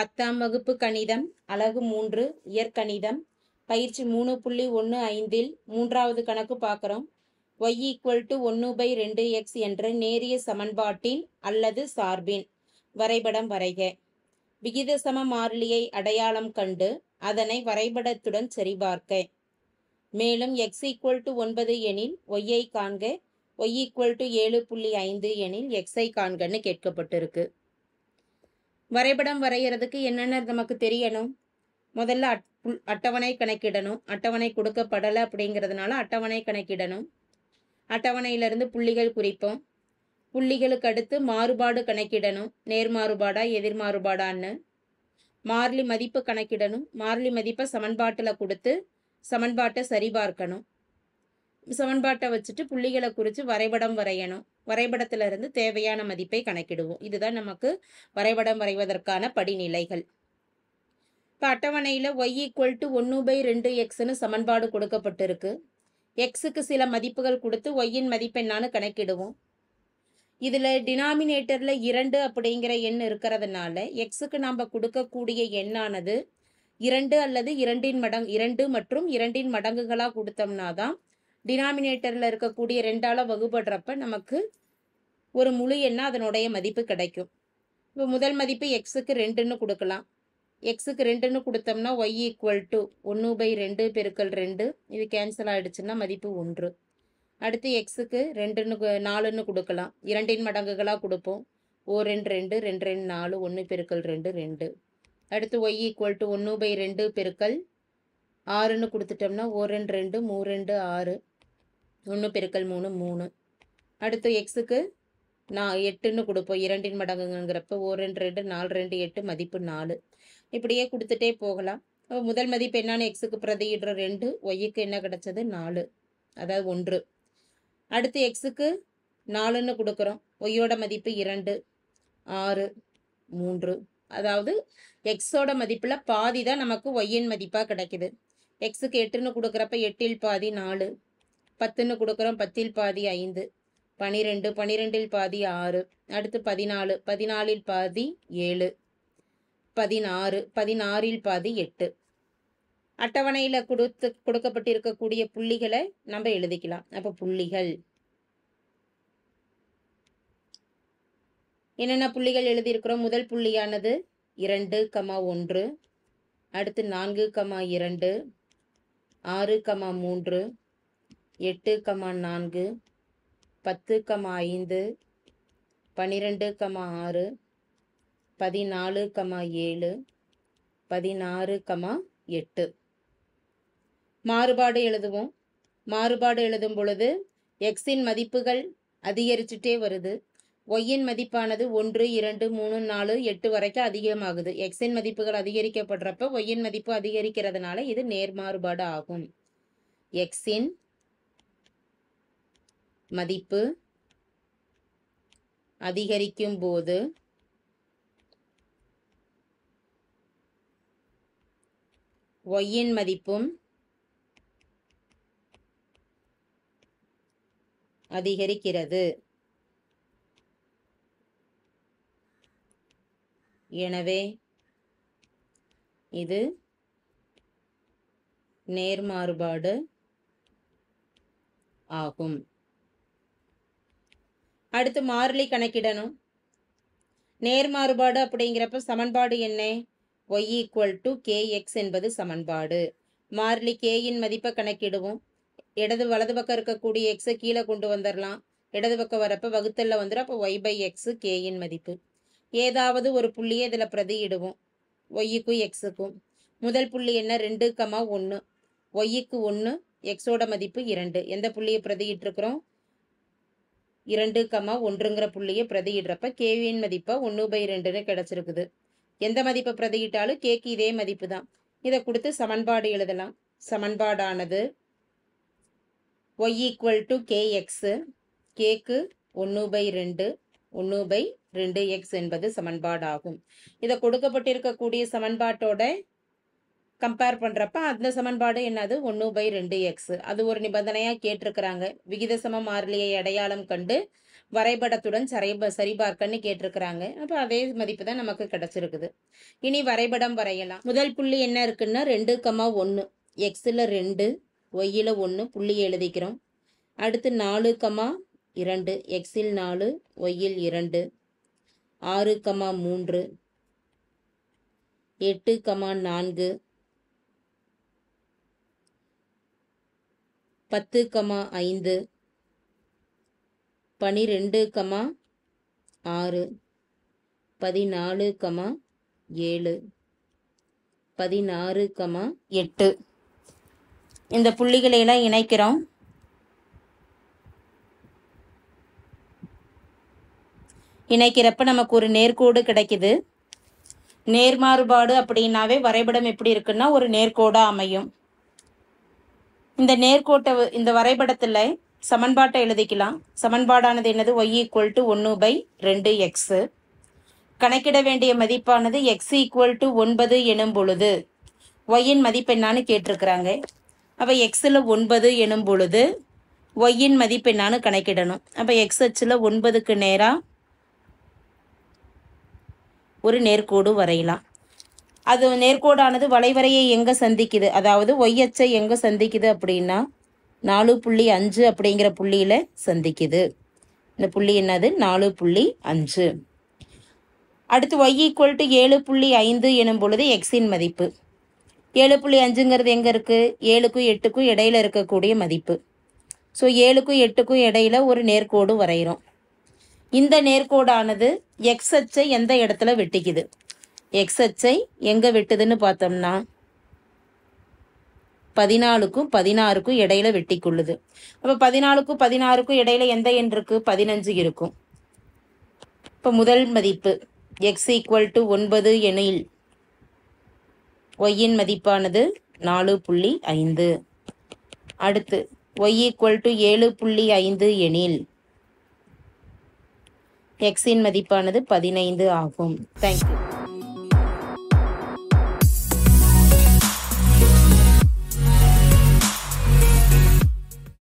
பத்தாம் வகுப்பு கணிதம் அழகு மூன்று இயற்கணிதம் பயிற்சி மூணு புள்ளி ஒன்று ஐந்தில் மூன்றாவது கணக்கு பார்க்குறோம் ஒய் ஈக்குவல் டு ஒன்று பை ரெண்டு எக்ஸ் என்ற நேரிய சமன்பாட்டின் அல்லது சார்பின் வரைபடம் வரைக விகித சம மாறிலியை அடையாளம் கண்டு அதனை வரைபடத்துடன் சரிபார்க்க மேலும் எக்ஸ் ஈக்குவல் டு ஒன்பது எனில் ஒய்யை காண்க ஒய் ஈக்குவல் டு ஏழு புள்ளி ஐந்து எனில் எக்ஸை காண்கன்னு கேட்கப்பட்டிருக்கு வரைபடம் வரைகிறதுக்கு என்னென்ன நமக்கு தெரியணும் முதல்ல அட்டவணை கணக்கிடணும் அட்டவணை கொடுக்கப்படலை அப்படிங்கிறதுனால அட்டவணை கணக்கிடணும் அட்டவணையிலிருந்து புள்ளிகள் குறிப்போம் புள்ளிகளுக்கு அடுத்து மாறுபாடு கணக்கிடணும் நேர் மாறுபாடா எதிர் மாறுபாடான்னு மாறிலி மதிப்பு கணக்கிடணும் மாறிலி மதிப்பை சமன்பாட்டில் கொடுத்து சமன்பாட்டை சரிபார்க்கணும் சமன்பாட்டை வச்சுட்டு புள்ளிகளை குறித்து வரைபடம் வரையணும் வரைபடத்திலிருந்து தேவையான மதிப்பை கணக்கிடுவோம் இதுதான் நமக்கு வரைபடம் வரைவதற்கான படிநிலைகள் இப்போ அட்டவணையில் ஒய் ஈக்குவல் டு ஒன்று பை ரெண்டு எக்ஸ்னு சமன்பாடு கொடுக்கப்பட்டிருக்கு எக்ஸுக்கு சில மதிப்புகள் கொடுத்து ஒய்யின் மதிப்பெண்ணான்னு கணக்கிடுவோம் இதில் டினாமினேட்டரில் இரண்டு அப்படிங்கிற எண் இருக்கிறதுனால எக்ஸுக்கு நாம் கொடுக்கக்கூடிய எண்ணானது இரண்டு அல்லது இரண்டின் மடங்கு இரண்டு மற்றும் இரண்டின் மடங்குகளாக கொடுத்தோம்னா தான் டினாமினேட்டரில் இருக்கக்கூடிய ரெண்டால் வகுபடுறப்ப நமக்கு ஒரு முழு எண்ணா அதனுடைய மதிப்பு கிடைக்கும் இப்போ முதல் மதிப்பு எக்ஸுக்கு ரெண்டுன்னு கொடுக்கலாம் எக்ஸுக்கு ரெண்டுன்னு கொடுத்தோம்னா ஒய் ஈக்குவல் டு ஒன்று பை ரெண்டு பெருக்கல் ரெண்டு இது கேன்சல் ஆகிடுச்சுன்னா மதிப்பு ஒன்று அடுத்து எக்ஸுக்கு ரெண்டுன்னு நாலுன்னு கொடுக்கலாம் இரண்டின் மடங்குகளாக கொடுப்போம் ஓ ரெண்டு ரெண்டு ரெண்டு ரெண்டு நாலு ஒன்று பெருக்கல் ரெண்டு ரெண்டு அடுத்து ஒய் ஈக்குவல் டு ஒன்று பை ரெண்டு பெருக்கல் ஆறுன்னு கொடுத்துட்டோம்னா ஓ ரெண்டு ரெண்டு மூ ரெண்டு ஆறு ஒன்று பெருக்கல் மூணு மூணு அடுத்து எக்ஸுக்கு நான் எட்டுன்னு கொடுப்போம் இரண்டின் மடங்குங்கிறப்ப ஒரு ரெண்டு ரெண்டு நாலு ரெண்டு எட்டு மதிப்பு நாலு இப்படியே கொடுத்துட்டே போகலாம் முதல் மதிப்பு என்னான்னு எக்ஸுக்கு பிரதியிடுற ரெண்டு ஒய்யுக்கு என்ன கிடச்சது நாலு அதாவது ஒன்று அடுத்து எக்ஸுக்கு நாலுன்னு கொடுக்குறோம் ஒய்யோட மதிப்பு இரண்டு ஆறு மூன்று அதாவது எக்ஸோட மதிப்பில் பாதி தான் நமக்கு ஒய்யின் மதிப்பாக கிடைக்குது எக்ஸுக்கு எட்டுன்னு கொடுக்குறப்ப எட்டில் பாதி நாலு பத்துன்னு கொடுக்குறோம் பத்தில் பாதி ஐந்து பனிரெண்டு பனிரெண்டில் பாதி ஆறு அடுத்து பதினாலு பதினாலில் பாதி ஏழு பதினாறு பதினாறில் பாதி எட்டு அட்டவணையில் கொடுத்து கொடுக்கப்பட்டிருக்கக்கூடிய புள்ளிகளை நம்ம எழுதிக்கலாம் அப்போ புள்ளிகள் என்னென்ன புள்ளிகள் எழுதியிருக்கிறோம் முதல் புள்ளியானது இரண்டு கமா ஒன்று அடுத்து நான்கு கமா இரண்டு ஆறு கமா மூன்று எட்டு கமா நான்கு பத்து கமா ஐந்து பன்னிரெண்டு கமா ஆறு பதினாலு கமா ஏழு பதினாறு கமா எட்டு மாறுபாடு எழுதுவோம் மாறுபாடு எழுதும் பொழுது எக்ஸின் மதிப்புகள் அதிகரிச்சுட்டே வருது ஒய்யின் மதிப்பானது ஒன்று இரண்டு மூணு நாலு எட்டு வரைக்கும் அதிகமாகுது எக்ஸின் மதிப்புகள் அதிகரிக்கப்படுறப்ப ஒய்யின் மதிப்பு அதிகரிக்கிறதுனால இது நேர்மாறுபாடு ஆகும் எக்ஸின் மதிப்பு அதிகரிக்கும் போது ஒய்யின் மதிப்பும் அதிகரிக்கிறது எனவே இது நேர்மாறுபாடு ஆகும் அடுத்து மாறிலி கணக்கிடணும் நேர் மாறுபாடு அப்படிங்கிறப்ப சமன்பாடு என்ன Y equal to K X என்பது சமன்பாடு மாறிலி கேயின் மதிப்பை கணக்கிடுவோம் இடது வலது பக்கம் இருக்கக்கூடிய எக்ஸை கீழே கொண்டு வந்துடலாம் இடது பக்கம் வரப்போ வகுத்தல்ல வந்துடும் அப்போ ஒய் பை எக்ஸு கேயின் மதிப்பு ஏதாவது ஒரு புள்ளியை இதில் பிரதியிடுவோம் ஒய்யுக்கும் எக்ஸுக்கும் முதல் புள்ளி என்ன ரெண்டு கமா ஒன்று ஒய்யுக்கு ஒன்று எக்ஸோட மதிப்பு இரண்டு எந்த புள்ளியை பிரதியிட்டிருக்கிறோம் இரண்டு கமா ஒன்றுங்கிற புள்ளியை பிரதியிடுறப்ப கேவியின் மதிப்பை ஒன்று பை ரெண்டுன்னு கிடச்சிருக்குது எந்த மதிப்பை பிரதியிட்டாலும் கேக்கு இதே மதிப்பு தான் இதை கொடுத்து சமன்பாடு எழுதலாம் சமன்பாடானது Y equal to K X கேக்கு ஒன்று பை ரெண்டு ஒன்று பை ரெண்டு எக்ஸ் என்பது சமன்பாடாகும் இதை கொடுக்கப்பட்டிருக்கக்கூடிய சமன்பாட்டோட கம்பேர் பண்ணுறப்ப அந்த சமன்பாடு என்னது ஒன்று பை ரெண்டு எக்ஸ் அது ஒரு நிபந்தனையாக கேட்டிருக்கிறாங்க விகித சம மாறிலியை அடையாளம் கண்டு வரைபடத்துடன் சரி சரிபார்க்கன்னு கேட்டிருக்கிறாங்க அப்போ அதே மதிப்பு தான் நமக்கு கிடைச்சிருக்குது இனி வரைபடம் வரையலாம் முதல் புள்ளி என்ன இருக்குன்னா ரெண்டு கமா ஒன்று எக்ஸில் ரெண்டு ஒய்யில் ஒன்று புள்ளி எழுதிக்கிறோம் அடுத்து நாலு கமா இரண்டு எக்ஸில் நாலு ஒய்யில் இரண்டு ஆறு கமா மூன்று எட்டு கமா நான்கு பத்து கமா ஐந்து பனிரெண்டு கமா ஆறு பதினாலு கமா ஏழு பதினாறு கமா எட்டு இந்த புள்ளிகளை எல்லாம் இணைக்கிறோம் இணைக்கிறப்ப நமக்கு ஒரு நேர்கோடு கிடைக்குது நேர்மாறுபாடு அப்படின்னாவே வரைபடம் எப்படி இருக்குன்னா ஒரு நேர்கோடாக அமையும் இந்த நேர்கோட்டை இந்த வரைபடத்தில் சமன்பாட்டை எழுதிக்கலாம் சமன்பாடானது என்னது ஒய் ஈக்குவல் டு ஒன்று பை ரெண்டு எக்ஸு கணக்கிட வேண்டிய மதிப்பானது எக்ஸ் ஈக்குவல் டு ஒன்பது எனும் பொழுது ஒய்யின் மதிப்பு என்னான்னு கேட்டிருக்கிறாங்க அப்போ எக்ஸில் ஒன்பது எனும் பொழுது ஒய்யின் மதிப்பு என்னான்னு கணக்கிடணும் அப்போ எக்ஸ் அச்சில் ஒன்பதுக்கு நேராக ஒரு நேர்கோடு வரையலாம் அது நேர்கோடானது வளைவரையை எங்கே சந்திக்குது அதாவது ஒய்யச்சை எங்கே சந்திக்குது அப்படின்னா நாலு புள்ளி அஞ்சு அப்படிங்கிற புள்ளியில் சந்திக்குது இந்த புள்ளி என்னது நாலு புள்ளி அஞ்சு அடுத்து ஒய் ஈக்குவல் டு ஏழு புள்ளி ஐந்து எனும் பொழுது எக்ஸின் மதிப்பு ஏழு புள்ளி அஞ்சுங்கிறது எங்கே இருக்குது ஏழுக்கும் எட்டுக்கும் இடையில இருக்கக்கூடிய மதிப்பு ஸோ ஏழுக்கும் எட்டுக்கும் இடையில ஒரு நேர்கோடு வரைகிறோம் இந்த நேர்கோடானது எக்ஸ் அச்சை எந்த இடத்துல வெட்டிக்குது எக்ஸ் அச்சை எங்கே வெட்டுதுன்னு பார்த்தோம்னா பதினாலுக்கும் பதினாறுக்கும் இடையில வெட்டி கொள்ளுது அப்போ பதினாலுக்கும் பதினாறுக்கும் இடையில எந்த எண் இருக்கு பதினஞ்சு இருக்கும் இப்போ முதல் மதிப்பு எக்ஸ் ஈக்குவல் டு ஒன்பது எனில் ஒய்யின் மதிப்பானது நாலு புள்ளி ஐந்து அடுத்து ஒய் ஈக்குவல் டு ஏழு புள்ளி ஐந்து எனில் எக்ஸின் மதிப்பானது பதினைந்து ஆகும் தேங்க்யூ